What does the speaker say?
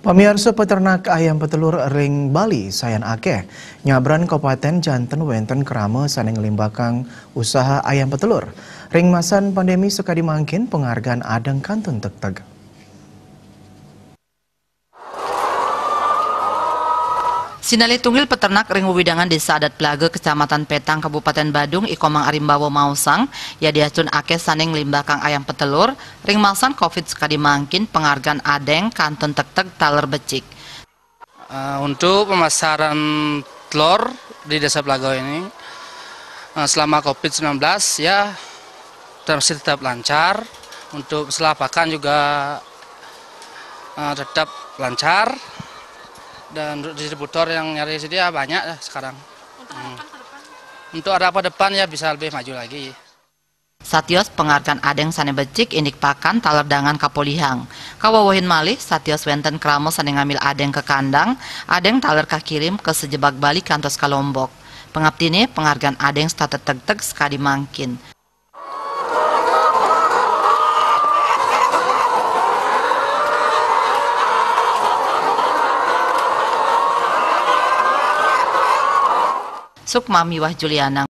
Pemirsa peternak ayam petelur ring Bali sayan Ake, nyabran Kabupaten Janten wenten kerama saning limbakang usaha ayam petelur. Ring masan pandemi suka dimangkin penghargaan adeng kantun teg-teg. Sinali tunggil peternak ring widangan desa adat Plage Kecamatan Petang, Kabupaten Badung, Ikomang Arimbawo Mausang, ya diacun ake saning limbakang ayam petelur, ring masan covid sekali mangkin, penghargaan adeng, kanton tek-tek, taler becik. Uh, untuk pemasaran telur di desa Plago ini, uh, selama COVID-19 ya masih tetap lancar, untuk selapakan juga uh, tetap lancar, dan distributor yang nyari sini ya banyak ya sekarang. Untuk harapan hmm. ke depan? Untuk harapan depan ya bisa lebih maju lagi. Satios penghargaan adeng Becik indik pakan talerdangan kapolihang. Kawawohin malih satios wenten kramo sane ngambil adeng ke kandang, adeng taler kakirim ke sejebak balik kantos kalombok. Pengabdini pengargan adeng statet teg-teg sekadi mangkin. Sukma Miwah Juliana